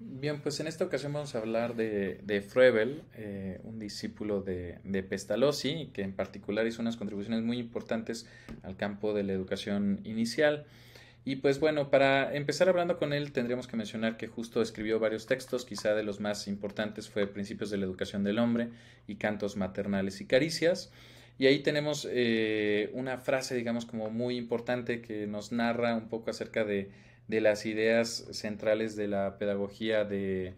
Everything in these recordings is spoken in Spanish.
Bien, pues en esta ocasión vamos a hablar de, de eh, un discípulo de, de, Pestalozzi, que en particular hizo unas contribuciones muy importantes al campo de la educación inicial. Y pues bueno, para empezar hablando con él tendríamos que mencionar que justo escribió varios textos, quizá de los más importantes fue Principios de la Educación del Hombre y Cantos Maternales y Caricias. Y ahí tenemos eh, una frase, digamos, como muy importante que nos narra un poco acerca de de las ideas centrales de la pedagogía de,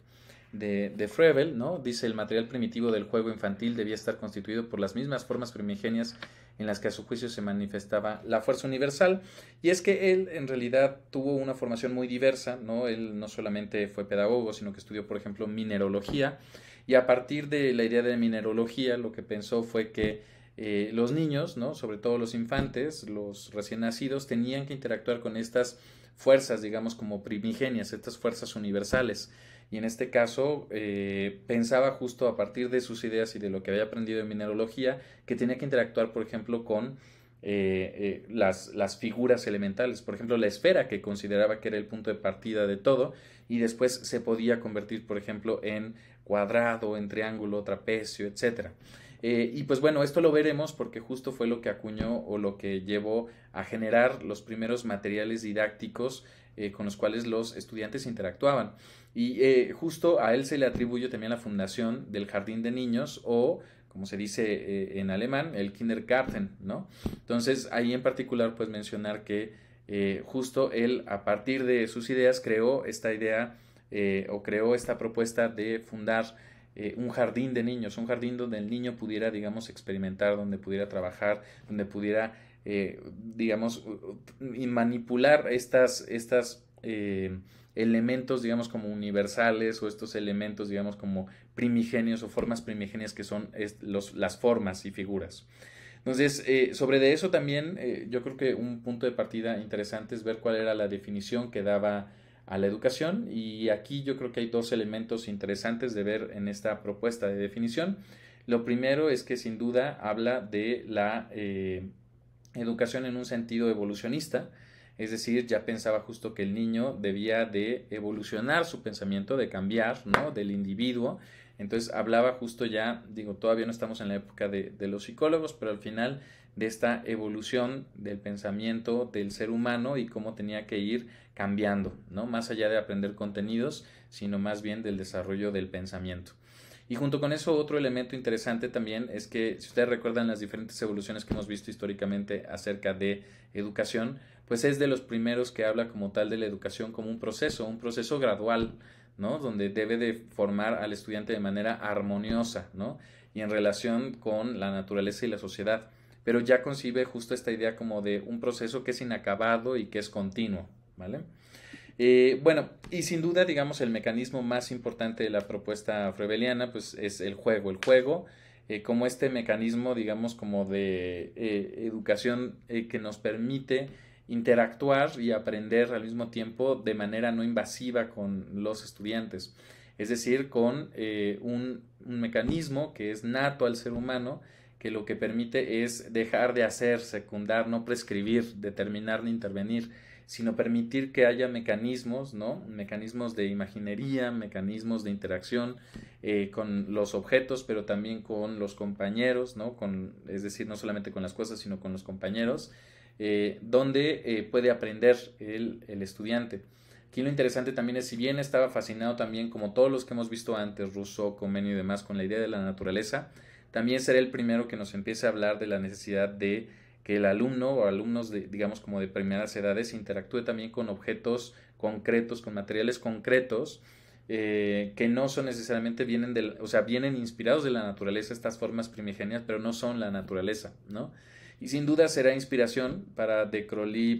de, de ¿no? Dice, el material primitivo del juego infantil debía estar constituido por las mismas formas primigenias en las que a su juicio se manifestaba la fuerza universal. Y es que él en realidad tuvo una formación muy diversa, ¿no? Él no solamente fue pedagogo, sino que estudió, por ejemplo, minerología. Y a partir de la idea de minerología, lo que pensó fue que eh, los niños, ¿no? sobre todo los infantes, los recién nacidos, tenían que interactuar con estas fuerzas, digamos, como primigenias, estas fuerzas universales. Y en este caso eh, pensaba justo a partir de sus ideas y de lo que había aprendido en mineralogía, que tenía que interactuar, por ejemplo, con eh, las, las, figuras elementales. Por ejemplo, la esfera que consideraba que era el punto de partida de todo y después se podía convertir, por ejemplo, en cuadrado, en triángulo, trapecio, etcétera. Eh, y pues bueno, esto lo veremos porque justo fue lo que acuñó o lo que llevó a generar los primeros materiales didácticos eh, con los cuales los estudiantes interactuaban. Y eh, justo a él se le atribuye también la fundación del jardín de niños o como se dice en alemán, el Kindergarten, ¿no? Entonces, ahí en particular, pues mencionar que justo él a partir de sus ideas creó esta idea o creó esta propuesta de fundar eh, un jardín de niños, un jardín donde el niño pudiera, digamos, experimentar, donde pudiera trabajar, donde pudiera, eh, digamos, manipular estas, estas eh, elementos, digamos, como universales o estos elementos, digamos, como primigenios o formas primigenias que son las formas y figuras. Entonces, sobre de eso también, yo creo que un punto de partida interesante es ver cuál era la definición que daba a la educación y aquí yo creo que hay dos elementos interesantes de ver en esta propuesta de definición. Lo primero es que sin duda habla de la eh, educación en un sentido evolucionista, es decir, ya pensaba justo que el niño debía de evolucionar su pensamiento, de cambiar, ¿no? Del individuo entonces hablaba justo ya, digo, todavía no estamos en la época de, los psicólogos, pero al final de esta evolución del pensamiento del ser humano y cómo tenía que ir cambiando, ¿no? Más allá de aprender contenidos, sino más bien del desarrollo del pensamiento. Y junto con eso, otro elemento interesante también es que, si ustedes recuerdan las diferentes evoluciones que hemos visto históricamente acerca de educación, pues es de los primeros que habla como tal de la educación como un proceso, un proceso gradual donde debe de formar al estudiante de manera armoniosa, ¿no? Y en relación con la naturaleza y la sociedad. Pero ya concibe justo esta idea como de un proceso que es inacabado y que es continuo, ¿vale? Eh, bueno, y sin duda, digamos, el mecanismo más importante de la propuesta frebeliana, pues es el juego. El juego eh, como este mecanismo, digamos, como de eh, educación que nos permite interactuar y aprender al mismo tiempo de manera no invasiva con los estudiantes, es decir, con eh, un, mecanismo que es nato al ser humano, que lo que permite es dejar de hacer, secundar, no prescribir, determinar ni intervenir, sino permitir que haya mecanismos, ¿no? Mecanismos de imaginería, mecanismos de interacción eh, con los objetos, pero también con los compañeros, ¿no? Con, es decir, no solamente con las cosas, sino con los compañeros, eh, donde eh, puede aprender el, estudiante. Aquí lo interesante también es, si bien estaba fascinado también, como todos los que hemos visto antes, Rousseau, Comenio y demás, con la idea de la naturaleza, también será el primero que nos empiece a hablar de la necesidad de que el alumno o alumnos, digamos, como de primeras edades, interactúe también con objetos concretos, con materiales concretos, eh, que no son necesariamente vienen del, o sea, vienen inspirados de la naturaleza, estas formas primigenias, pero no son la naturaleza, ¿no? y sin duda será inspiración para De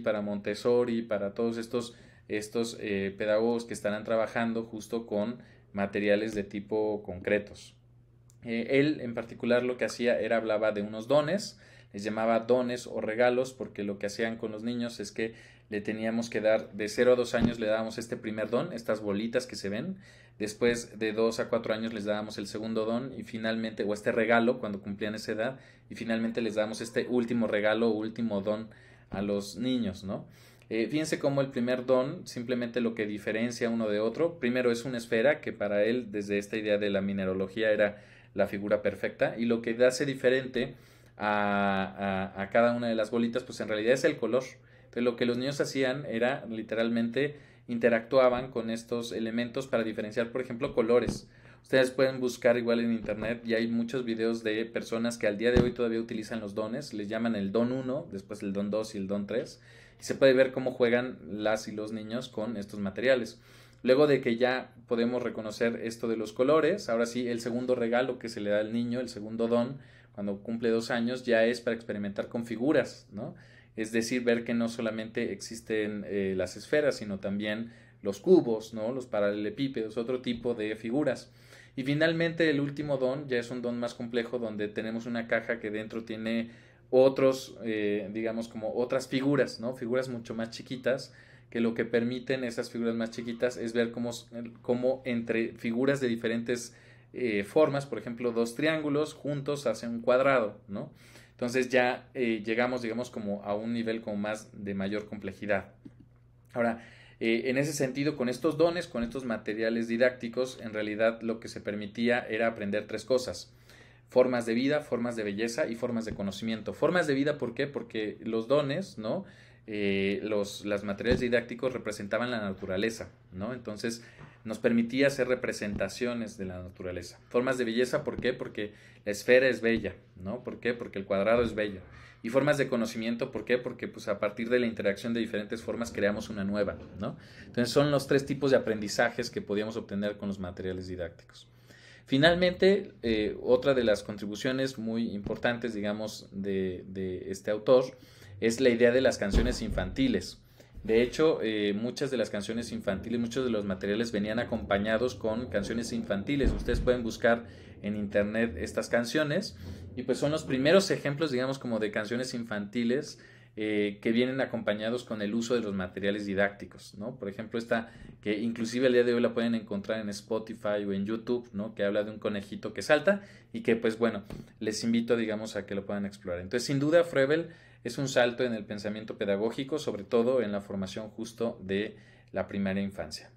para Montessori, para todos estos, estos eh, pedagogos que estarán trabajando justo con materiales de tipo concretos. Eh, él en particular lo que hacía era hablaba de unos dones, les llamaba dones o regalos, porque lo que hacían con los niños es que le teníamos que dar, de 0 a 2 años le dábamos este primer don, estas bolitas que se ven, después de 2 a 4 años les dábamos el segundo don y finalmente, o este regalo cuando cumplían esa edad, y finalmente les dábamos este último regalo o último don a los niños, ¿no? Eh, fíjense cómo el primer don, simplemente lo que diferencia uno de otro, primero es una esfera, que para él desde esta idea de la mineralogía, era la figura perfecta, y lo que hace diferente a, cada una de las bolitas, pues en realidad es el color. pero lo que los niños hacían era literalmente interactuaban con estos elementos para diferenciar, por ejemplo, colores. Ustedes pueden buscar igual en internet y hay muchos videos de personas que al día de hoy todavía utilizan los dones, les llaman el don 1, después el don 2 y el don 3, y se puede ver cómo juegan las y los niños con estos materiales. Luego de que ya podemos reconocer esto de los colores, ahora sí, el segundo regalo que se le da al niño, el segundo don, cuando cumple dos años ya es para experimentar con figuras, ¿no? Es decir, ver que no solamente existen eh, las esferas, sino también los cubos, ¿no? Los paralelepípedos, otro tipo de figuras. Y finalmente el último don ya es un don más complejo donde tenemos una caja que dentro tiene otros, eh, digamos como otras figuras, ¿no? Figuras mucho más chiquitas que lo que permiten esas figuras más chiquitas es ver cómo, cómo entre figuras de diferentes eh, formas, por ejemplo, dos triángulos juntos hacen un cuadrado, ¿no? Entonces ya eh, llegamos, digamos, como a un nivel como más de mayor complejidad. Ahora, eh, en ese sentido, con estos dones, con estos materiales didácticos, en realidad lo que se permitía era aprender tres cosas. Formas de vida, formas de belleza y formas de conocimiento. Formas de vida, ¿por qué? Porque los dones, ¿no? Eh, los, materiales didácticos representaban la naturaleza, ¿no? Entonces nos permitía hacer representaciones de la naturaleza. Formas de belleza, ¿por qué? Porque la esfera es bella, ¿no? ¿Por qué? Porque el cuadrado es bello. Y formas de conocimiento, ¿por qué? Porque pues, a partir de la interacción de diferentes formas creamos una nueva, Entonces son los tres tipos de aprendizajes que podíamos obtener con los materiales didácticos. Finalmente, eh, otra de las contribuciones muy importantes, digamos, de, de este autor, es la idea de las canciones infantiles. De hecho, eh, muchas de las canciones infantiles, muchos de los materiales venían acompañados con canciones infantiles. Ustedes pueden buscar en internet estas canciones y pues son los primeros ejemplos, digamos, como de canciones infantiles eh, que vienen acompañados con el uso de los materiales didácticos, ¿no? Por ejemplo, esta que inclusive el día de hoy la pueden encontrar en Spotify o en YouTube, ¿no? Que habla de un conejito que salta y que, pues bueno, les invito, digamos, a que lo puedan explorar. Entonces, sin duda, Frebel es un salto en el pensamiento pedagógico, sobre todo en la formación justo de la primera infancia.